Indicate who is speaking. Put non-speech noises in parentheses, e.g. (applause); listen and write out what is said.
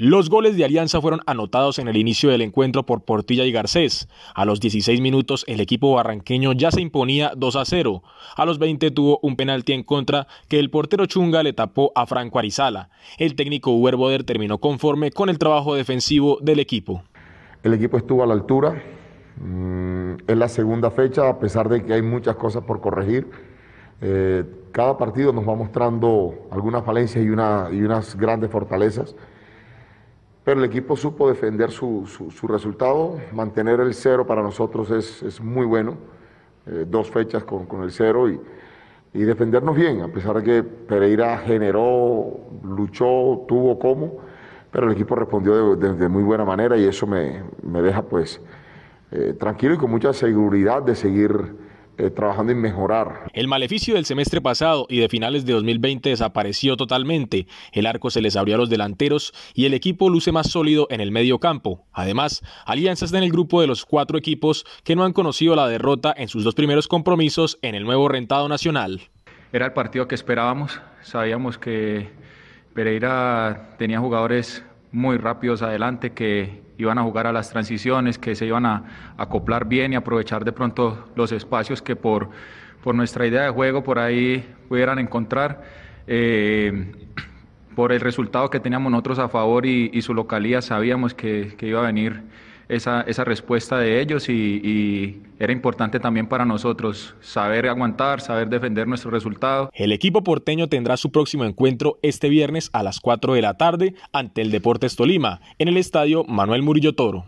Speaker 1: Los goles de Alianza fueron anotados en el inicio del encuentro por Portilla y Garcés. A los 16 minutos el equipo barranqueño ya se imponía 2 a 0. A los 20 tuvo un penalti en contra que el portero Chunga le tapó a Franco Arizala. El técnico Uber Boder terminó
Speaker 2: conforme con el
Speaker 1: trabajo defensivo
Speaker 2: del equipo. El equipo estuvo a la altura. Mm, es la segunda fecha, a pesar de que hay muchas cosas por corregir. Eh, cada partido nos va mostrando algunas falencias y, y unas grandes fortalezas. Pero el equipo supo defender su, resultado. Mantener el cero para nosotros es, muy bueno. Eh, dos fechas con, el cero y, defendernos bien, a pesar de que Pereira generó, luchó, tuvo como, pero el equipo respondió de, muy buena manera y eso me, deja pues eh, tranquilo y con mucha seguridad de seguir eh, trabajando en mejorar.
Speaker 1: El maleficio del semestre pasado y de finales de 2020 desapareció totalmente. El arco se les abrió a los delanteros y el equipo luce más sólido en el medio campo. Además, alianzas en el grupo de los cuatro equipos que no han conocido la derrota en sus dos primeros compromisos en el nuevo rentado nacional.
Speaker 3: Era el partido que esperábamos. Sabíamos que Pereira tenía jugadores muy rápidos adelante, que iban a jugar a las transiciones, que se iban a acoplar bien y aprovechar de pronto los espacios que por, por nuestra idea de juego por ahí pudieran encontrar. Eh, (clears throat) por el resultado que teníamos nosotros a favor y, su localía sabíamos que, que iba a venir esa, respuesta de ellos y, y, era importante también para nosotros saber aguantar, saber defender nuestro resultado. El equipo porteño tendrá su próximo encuentro este viernes a las 4 de la tarde ante
Speaker 1: el Deportes Tolima en el estadio Manuel Murillo Toro.